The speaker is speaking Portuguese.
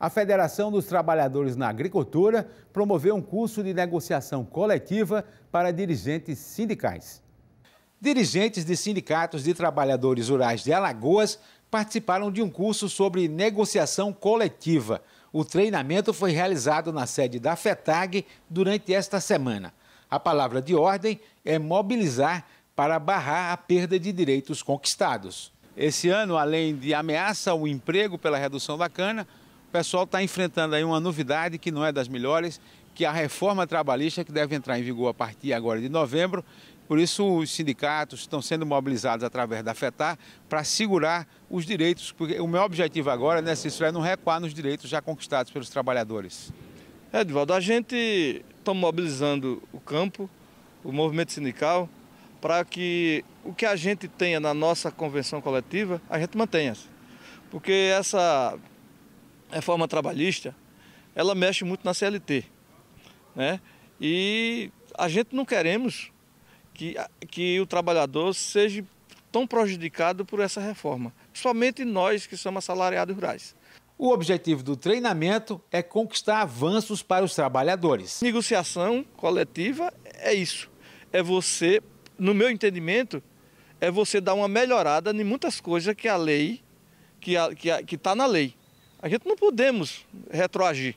a Federação dos Trabalhadores na Agricultura promoveu um curso de negociação coletiva para dirigentes sindicais. Dirigentes de sindicatos de trabalhadores rurais de Alagoas participaram de um curso sobre negociação coletiva. O treinamento foi realizado na sede da FETAG durante esta semana. A palavra de ordem é mobilizar para barrar a perda de direitos conquistados. Esse ano, além de ameaça ao emprego pela redução da cana, o pessoal está enfrentando aí uma novidade que não é das melhores, que é a reforma trabalhista que deve entrar em vigor a partir agora de novembro. Por isso, os sindicatos estão sendo mobilizados através da FETAR para segurar os direitos, porque o meu objetivo agora, né, Cícero, é não recuar nos direitos já conquistados pelos trabalhadores. Edvaldo, a gente está mobilizando o campo, o movimento sindical, para que o que a gente tenha na nossa convenção coletiva, a gente mantenha. Porque essa reforma trabalhista, ela mexe muito na CLT. Né? E a gente não queremos que, que o trabalhador seja tão prejudicado por essa reforma, somente nós que somos assalariados rurais. O objetivo do treinamento é conquistar avanços para os trabalhadores. Negociação coletiva é isso. É você, no meu entendimento, é você dar uma melhorada em muitas coisas que a lei, que está que, que tá na lei. A gente não podemos retroagir.